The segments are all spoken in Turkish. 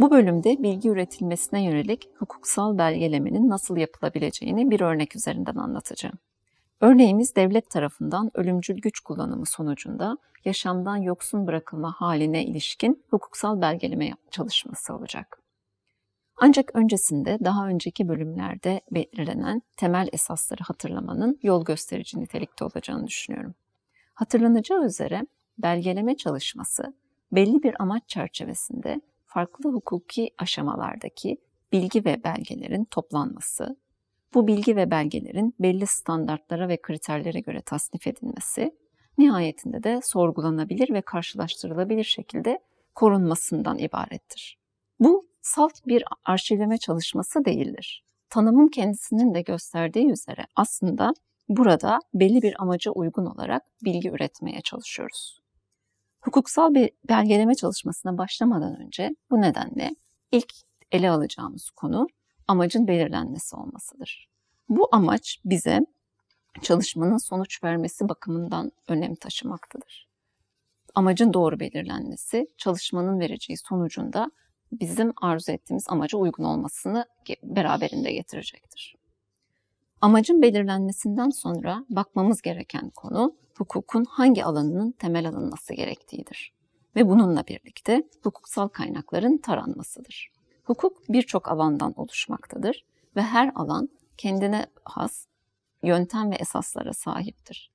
Bu bölümde bilgi üretilmesine yönelik hukuksal belgelemenin nasıl yapılabileceğini bir örnek üzerinden anlatacağım. Örneğimiz devlet tarafından ölümcül güç kullanımı sonucunda yaşamdan yoksun bırakılma haline ilişkin hukuksal belgeleme çalışması olacak. Ancak öncesinde daha önceki bölümlerde belirlenen temel esasları hatırlamanın yol gösterici nitelikte olacağını düşünüyorum. Hatırlanacağı üzere belgeleme çalışması belli bir amaç çerçevesinde farklı hukuki aşamalardaki bilgi ve belgelerin toplanması, bu bilgi ve belgelerin belli standartlara ve kriterlere göre tasnif edilmesi, nihayetinde de sorgulanabilir ve karşılaştırılabilir şekilde korunmasından ibarettir. Bu salt bir arşivleme çalışması değildir. Tanımın kendisinin de gösterdiği üzere aslında burada belli bir amaca uygun olarak bilgi üretmeye çalışıyoruz. Hukuksal bir belgeleme çalışmasına başlamadan önce bu nedenle ilk ele alacağımız konu amacın belirlenmesi olmasıdır. Bu amaç bize çalışmanın sonuç vermesi bakımından önem taşımaktadır. Amacın doğru belirlenmesi, çalışmanın vereceği sonucunda bizim arzu ettiğimiz amaca uygun olmasını beraberinde getirecektir. Amacın belirlenmesinden sonra bakmamız gereken konu hukukun hangi alanının temel alınması gerektiğidir ve bununla birlikte hukuksal kaynakların taranmasıdır. Hukuk birçok alandan oluşmaktadır ve her alan kendine has yöntem ve esaslara sahiptir.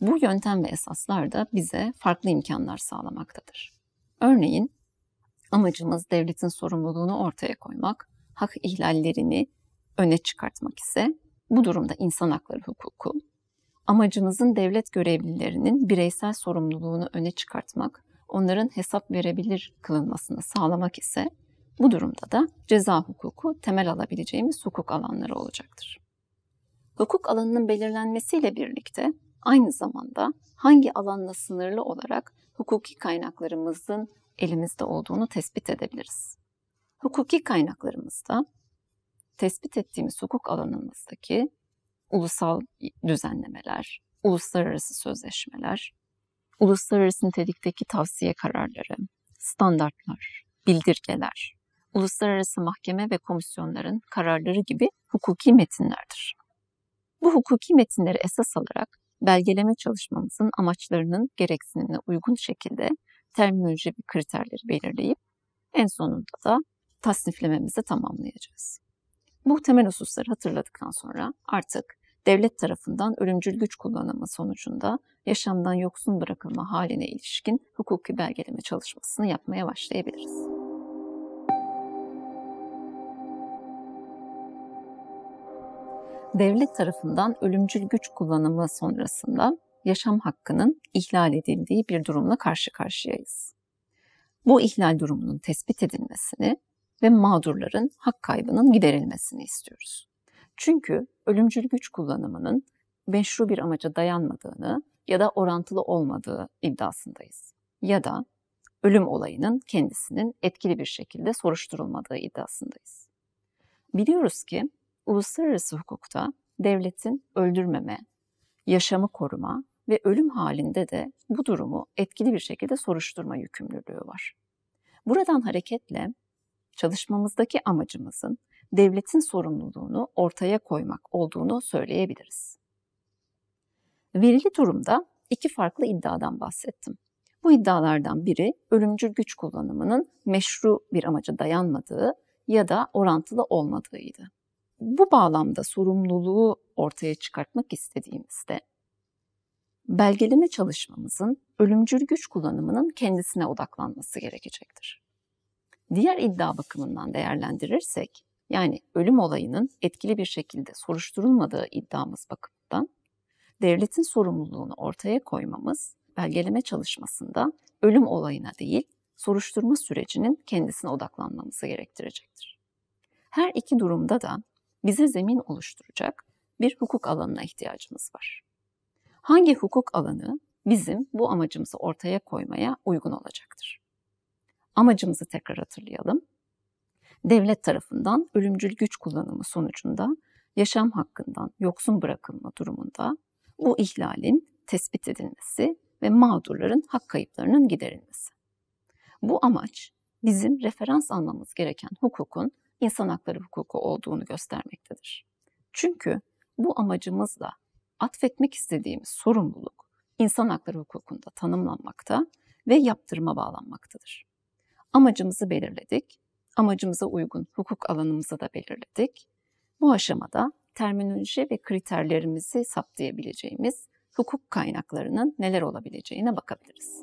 Bu yöntem ve esaslar da bize farklı imkanlar sağlamaktadır. Örneğin amacımız devletin sorumluluğunu ortaya koymak, hak ihlallerini öne çıkartmak ise bu durumda insan hakları hukuku, Amacımızın devlet görevlilerinin bireysel sorumluluğunu öne çıkartmak, onların hesap verebilir kılınmasını sağlamak ise bu durumda da ceza hukuku temel alabileceğimiz hukuk alanları olacaktır. Hukuk alanının belirlenmesiyle birlikte aynı zamanda hangi alanla sınırlı olarak hukuki kaynaklarımızın elimizde olduğunu tespit edebiliriz. Hukuki kaynaklarımızda tespit ettiğimiz hukuk alanımızdaki ulusal düzenlemeler, uluslararası sözleşmeler, uluslararası nitelikteki tavsiye kararları, standartlar, bildirgeler, uluslararası mahkeme ve komisyonların kararları gibi hukuki metinlerdir. Bu hukuki metinleri esas alarak belgeleme çalışmamızın amaçlarının gereksinimine uygun şekilde terminoloji ve kriterleri belirleyip en sonunda da tasniflememizi tamamlayacağız. Bu temel hususları hatırladıktan sonra artık devlet tarafından ölümcül güç kullanımı sonucunda yaşamdan yoksun bırakılma haline ilişkin hukuki belgeleme çalışmasını yapmaya başlayabiliriz. devlet tarafından ölümcül güç kullanımı sonrasında yaşam hakkının ihlal edildiği bir durumla karşı karşıyayız. Bu ihlal durumunun tespit edilmesini ve mağdurların hak kaybının giderilmesini istiyoruz. Çünkü ölümcül güç kullanımının meşru bir amaca dayanmadığını ya da orantılı olmadığı iddiasındayız. Ya da ölüm olayının kendisinin etkili bir şekilde soruşturulmadığı iddiasındayız. Biliyoruz ki uluslararası hukukta devletin öldürmeme, yaşamı koruma ve ölüm halinde de bu durumu etkili bir şekilde soruşturma yükümlülüğü var. Buradan hareketle çalışmamızdaki amacımızın devletin sorumluluğunu ortaya koymak olduğunu söyleyebiliriz. Verili durumda iki farklı iddiadan bahsettim. Bu iddialardan biri ölümcül güç kullanımının meşru bir amaca dayanmadığı ya da orantılı olmadığıydı. Bu bağlamda sorumluluğu ortaya çıkartmak istediğimizde belgeleme çalışmamızın ölümcül güç kullanımının kendisine odaklanması gerekecektir. Diğer iddia bakımından değerlendirirsek yani ölüm olayının etkili bir şekilde soruşturulmadığı iddiamız bakımından devletin sorumluluğunu ortaya koymamız belgeleme çalışmasında ölüm olayına değil soruşturma sürecinin kendisine odaklanmamızı gerektirecektir. Her iki durumda da bize zemin oluşturacak bir hukuk alanına ihtiyacımız var. Hangi hukuk alanı bizim bu amacımızı ortaya koymaya uygun olacaktır? Amacımızı tekrar hatırlayalım devlet tarafından ölümcül güç kullanımı sonucunda yaşam hakkından yoksun bırakılma durumunda bu ihlalin tespit edilmesi ve mağdurların hak kayıplarının giderilmesi. Bu amaç bizim referans almamız gereken hukukun insan hakları hukuku olduğunu göstermektedir. Çünkü bu amacımızla atfetmek istediğimiz sorumluluk insan hakları hukukunda tanımlanmakta ve yaptırıma bağlanmaktadır. Amacımızı belirledik amacımıza uygun hukuk alanımızı da belirledik. Bu aşamada terminoloji ve kriterlerimizi saptayabileceğimiz hukuk kaynaklarının neler olabileceğine bakabiliriz.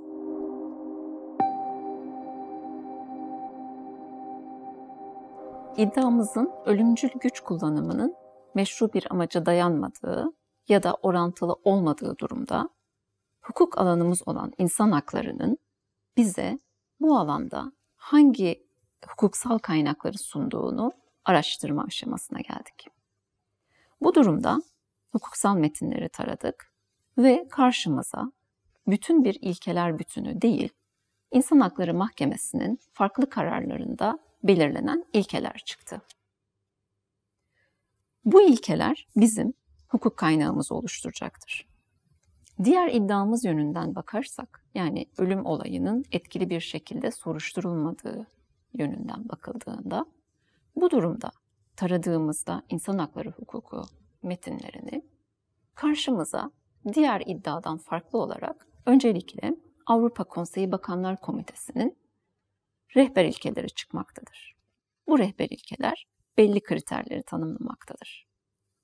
İddiamızın ölümcül güç kullanımının meşru bir amaca dayanmadığı ya da orantılı olmadığı durumda hukuk alanımız olan insan haklarının bize bu alanda hangi hukuksal kaynakları sunduğunu araştırma aşamasına geldik. Bu durumda hukuksal metinleri taradık ve karşımıza bütün bir ilkeler bütünü değil, İnsan Hakları Mahkemesi'nin farklı kararlarında belirlenen ilkeler çıktı. Bu ilkeler bizim hukuk kaynağımızı oluşturacaktır. Diğer iddiamız yönünden bakarsak, yani ölüm olayının etkili bir şekilde soruşturulmadığı yönünden bakıldığında bu durumda taradığımızda insan hakları hukuku metinlerini karşımıza diğer iddiadan farklı olarak öncelikle Avrupa Konseyi Bakanlar Komitesi'nin rehber ilkeleri çıkmaktadır. Bu rehber ilkeler belli kriterleri tanımlamaktadır.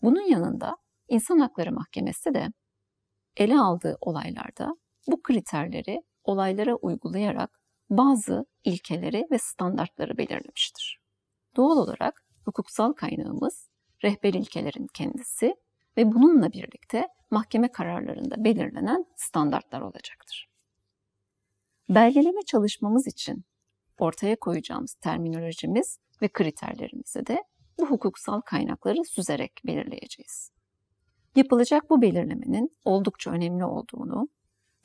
Bunun yanında İnsan Hakları Mahkemesi de ele aldığı olaylarda bu kriterleri olaylara uygulayarak bazı ilkeleri ve standartları belirlemiştir. Doğal olarak hukuksal kaynağımız rehber ilkelerin kendisi ve bununla birlikte mahkeme kararlarında belirlenen standartlar olacaktır. Belgeleme çalışmamız için ortaya koyacağımız terminolojimiz ve kriterlerimizi de bu hukuksal kaynakları süzerek belirleyeceğiz. Yapılacak bu belirlemenin oldukça önemli olduğunu,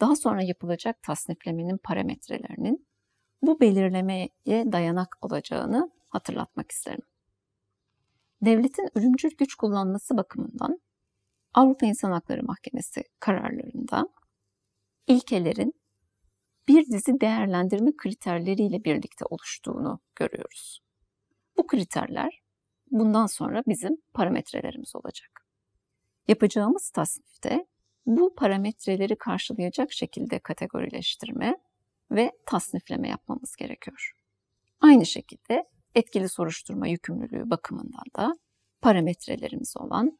daha sonra yapılacak tasniflemenin parametrelerinin bu belirlemeye dayanak olacağını hatırlatmak isterim. Devletin ürümcül güç kullanması bakımından Avrupa İnsan Hakları Mahkemesi kararlarında ilkelerin bir dizi değerlendirme kriterleriyle birlikte oluştuğunu görüyoruz. Bu kriterler bundan sonra bizim parametrelerimiz olacak. Yapacağımız tasnifte bu parametreleri karşılayacak şekilde kategorileştirme ve tasnifleme yapmamız gerekiyor. Aynı şekilde etkili soruşturma yükümlülüğü bakımından da parametrelerimiz olan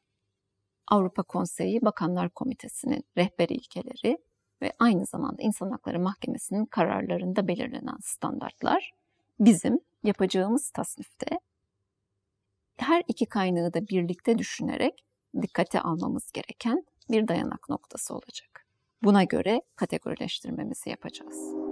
Avrupa Konseyi Bakanlar Komitesi'nin rehber ilkeleri ve aynı zamanda İnsan Hakları Mahkemesi'nin kararlarında belirlenen standartlar bizim yapacağımız tasnifte her iki kaynağı da birlikte düşünerek dikkate almamız gereken bir dayanak noktası olacak. Buna göre kategorileştirmemizi yapacağız.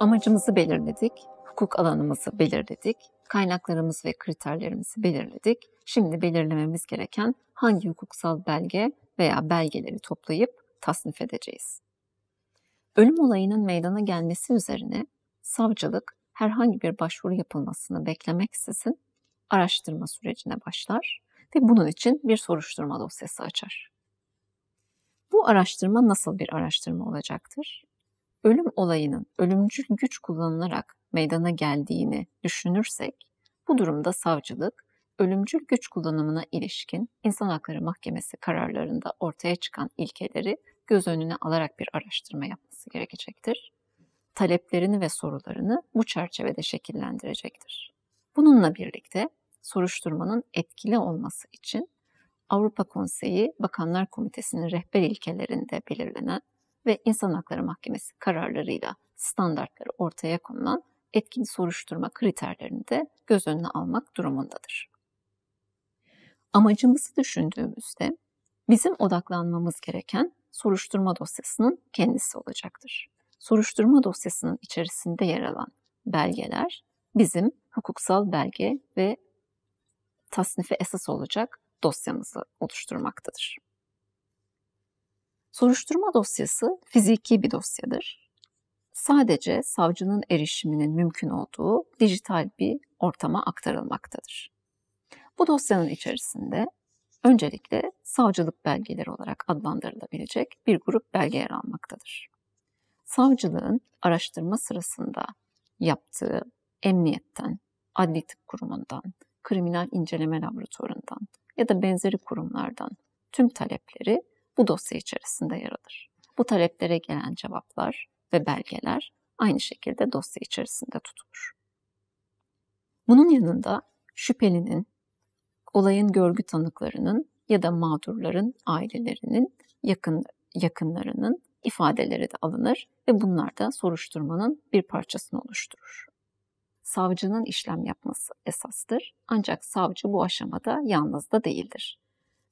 Amacımızı belirledik, hukuk alanımızı belirledik, kaynaklarımız ve kriterlerimizi belirledik. Şimdi belirlememiz gereken hangi hukuksal belge veya belgeleri toplayıp tasnif edeceğiz. Ölüm olayının meydana gelmesi üzerine savcılık herhangi bir başvuru yapılmasını beklemeksizin araştırma sürecine başlar ve bunun için bir soruşturma dosyası açar. Bu araştırma nasıl bir araştırma olacaktır? ölüm olayının ölümcül güç kullanılarak meydana geldiğini düşünürsek bu durumda savcılık ölümcül güç kullanımına ilişkin insan Hakları Mahkemesi kararlarında ortaya çıkan ilkeleri göz önüne alarak bir araştırma yapması gerekecektir. Taleplerini ve sorularını bu çerçevede şekillendirecektir. Bununla birlikte soruşturmanın etkili olması için Avrupa Konseyi Bakanlar Komitesi'nin rehber ilkelerinde belirlenen ve İnsan Hakları Mahkemesi kararlarıyla standartları ortaya konulan etkin soruşturma kriterlerini de göz önüne almak durumundadır. Amacımızı düşündüğümüzde bizim odaklanmamız gereken soruşturma dosyasının kendisi olacaktır. Soruşturma dosyasının içerisinde yer alan belgeler bizim hukuksal belge ve tasnife esas olacak dosyamızı oluşturmaktadır. Soruşturma dosyası fiziki bir dosyadır. Sadece savcının erişiminin mümkün olduğu dijital bir ortama aktarılmaktadır. Bu dosyanın içerisinde öncelikle savcılık belgeleri olarak adlandırılabilecek bir grup belge yer almaktadır. Savcılığın araştırma sırasında yaptığı emniyetten, adli tıp kurumundan, kriminal inceleme laboratuvarından ya da benzeri kurumlardan tüm talepleri bu dosya içerisinde yer alır. Bu taleplere gelen cevaplar ve belgeler aynı şekilde dosya içerisinde tutulur. Bunun yanında şüphelinin, olayın görgü tanıklarının ya da mağdurların ailelerinin yakın, yakınlarının ifadeleri de alınır ve bunlar da soruşturmanın bir parçasını oluşturur. Savcının işlem yapması esastır ancak savcı bu aşamada yalnız da değildir.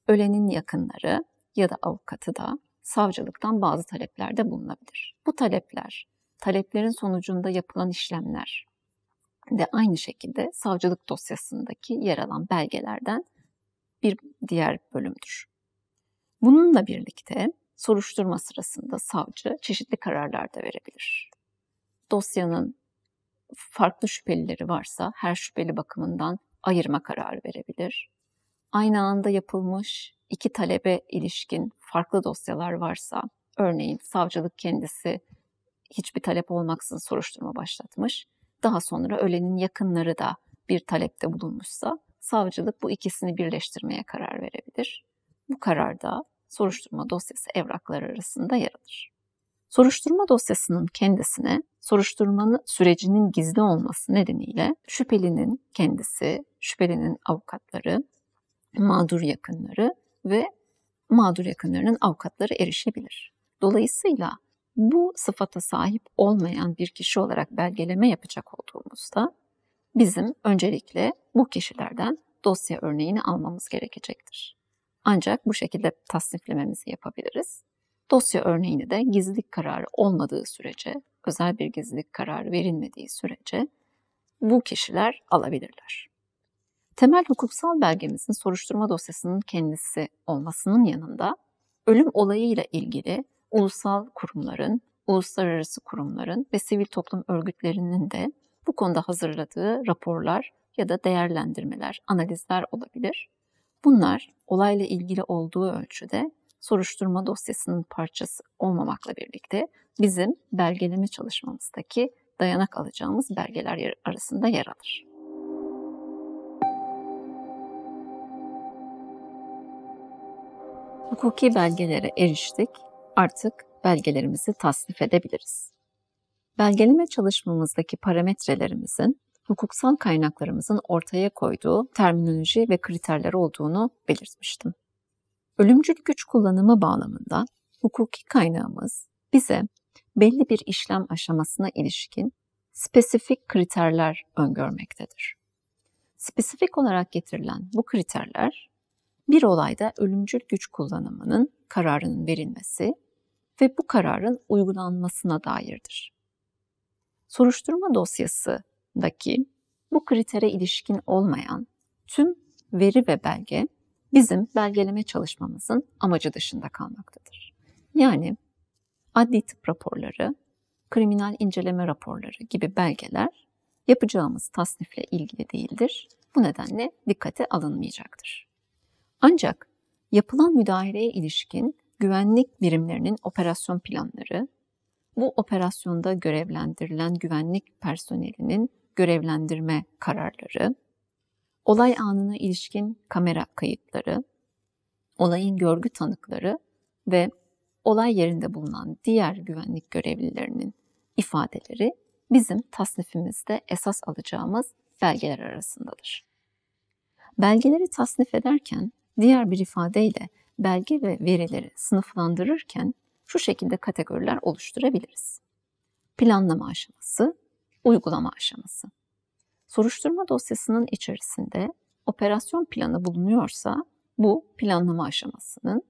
Ölenin yakınları, ya da avukatı da savcılıktan bazı taleplerde bulunabilir. Bu talepler, taleplerin sonucunda yapılan işlemler de aynı şekilde savcılık dosyasındaki yer alan belgelerden bir diğer bölümdür. Bununla birlikte soruşturma sırasında savcı çeşitli kararlar da verebilir. Dosyanın farklı şüphelileri varsa her şüpheli bakımından ayırma kararı verebilir aynı anda yapılmış iki talebe ilişkin farklı dosyalar varsa, örneğin savcılık kendisi hiçbir talep olmaksızın soruşturma başlatmış, daha sonra ölenin yakınları da bir talepte bulunmuşsa, savcılık bu ikisini birleştirmeye karar verebilir. Bu kararda soruşturma dosyası evrakları arasında yer alır. Soruşturma dosyasının kendisine soruşturmanın sürecinin gizli olması nedeniyle şüphelinin kendisi, şüphelinin avukatları mağdur yakınları ve mağdur yakınlarının avukatları erişebilir. Dolayısıyla bu sıfata sahip olmayan bir kişi olarak belgeleme yapacak olduğumuzda bizim öncelikle bu kişilerden dosya örneğini almamız gerekecektir. Ancak bu şekilde tasniflememizi yapabiliriz. Dosya örneğini de gizlilik kararı olmadığı sürece, özel bir gizlilik kararı verilmediği sürece bu kişiler alabilirler temel hukuksal belgemizin soruşturma dosyasının kendisi olmasının yanında ölüm olayıyla ilgili ulusal kurumların, uluslararası kurumların ve sivil toplum örgütlerinin de bu konuda hazırladığı raporlar ya da değerlendirmeler, analizler olabilir. Bunlar olayla ilgili olduğu ölçüde soruşturma dosyasının parçası olmamakla birlikte bizim belgeleme çalışmamızdaki dayanak alacağımız belgeler arasında yer alır. hukuki belgelere eriştik, artık belgelerimizi tasnif edebiliriz. Belgeleme çalışmamızdaki parametrelerimizin hukuksal kaynaklarımızın ortaya koyduğu terminoloji ve kriterler olduğunu belirtmiştim. Ölümcül güç kullanımı bağlamında hukuki kaynağımız bize belli bir işlem aşamasına ilişkin spesifik kriterler öngörmektedir. Spesifik olarak getirilen bu kriterler bir olayda ölümcül güç kullanımının kararının verilmesi ve bu kararın uygulanmasına dairdir. Soruşturma dosyasındaki bu kritere ilişkin olmayan tüm veri ve belge bizim belgeleme çalışmamızın amacı dışında kalmaktadır. Yani adli tıp raporları, kriminal inceleme raporları gibi belgeler yapacağımız tasnifle ilgili değildir. Bu nedenle dikkate alınmayacaktır. Ancak yapılan müdahaleye ilişkin güvenlik birimlerinin operasyon planları, bu operasyonda görevlendirilen güvenlik personelinin görevlendirme kararları, olay anına ilişkin kamera kayıtları, olayın görgü tanıkları ve olay yerinde bulunan diğer güvenlik görevlilerinin ifadeleri bizim tasnifimizde esas alacağımız belgeler arasındadır. Belgeleri tasnif ederken Diğer bir ifadeyle belge ve verileri sınıflandırırken şu şekilde kategoriler oluşturabiliriz. Planlama aşaması, uygulama aşaması. Soruşturma dosyasının içerisinde operasyon planı bulunuyorsa bu planlama aşamasının,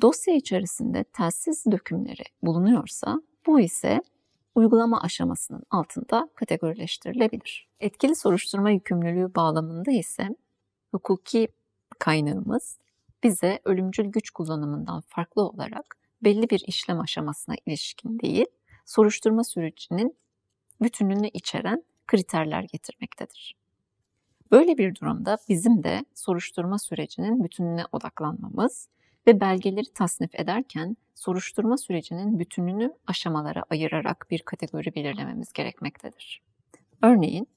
dosya içerisinde telsiz dökümleri bulunuyorsa bu ise uygulama aşamasının altında kategorileştirilebilir. Etkili soruşturma yükümlülüğü bağlamında ise hukuki kaynağımız bize ölümcül güç kullanımından farklı olarak belli bir işlem aşamasına ilişkin değil, soruşturma sürecinin bütününü içeren kriterler getirmektedir. Böyle bir durumda bizim de soruşturma sürecinin bütününe odaklanmamız ve belgeleri tasnif ederken soruşturma sürecinin bütününü aşamalara ayırarak bir kategori belirlememiz gerekmektedir. Örneğin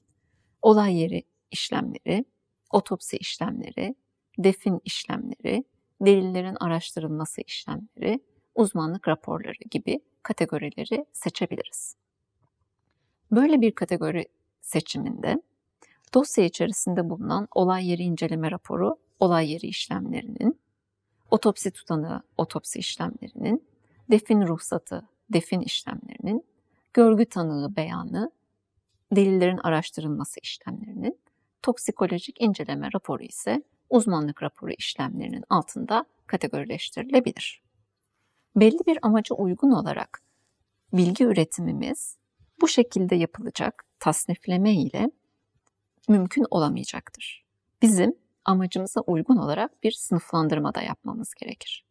olay yeri işlemleri, otopsi işlemleri, defin işlemleri, delillerin araştırılması işlemleri, uzmanlık raporları gibi kategorileri seçebiliriz. Böyle bir kategori seçiminde dosya içerisinde bulunan olay yeri inceleme raporu olay yeri işlemlerinin, otopsi tutanı otopsi işlemlerinin, defin ruhsatı defin işlemlerinin, görgü tanığı beyanı, delillerin araştırılması işlemlerinin, toksikolojik inceleme raporu ise uzmanlık raporu işlemlerinin altında kategorileştirilebilir. Belli bir amaca uygun olarak bilgi üretimimiz bu şekilde yapılacak tasnifleme ile mümkün olamayacaktır. Bizim amacımıza uygun olarak bir sınıflandırma da yapmamız gerekir.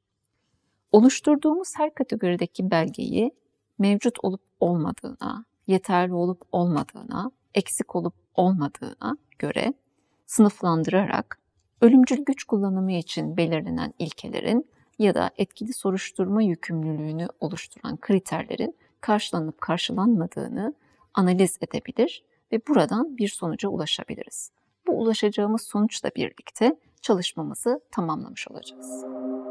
Oluşturduğumuz her kategorideki belgeyi mevcut olup olmadığına, yeterli olup olmadığına, eksik olup olmadığına göre sınıflandırarak ölümcül güç kullanımı için belirlenen ilkelerin ya da etkili soruşturma yükümlülüğünü oluşturan kriterlerin karşılanıp karşılanmadığını analiz edebilir ve buradan bir sonuca ulaşabiliriz. Bu ulaşacağımız sonuçla birlikte çalışmamızı tamamlamış olacağız.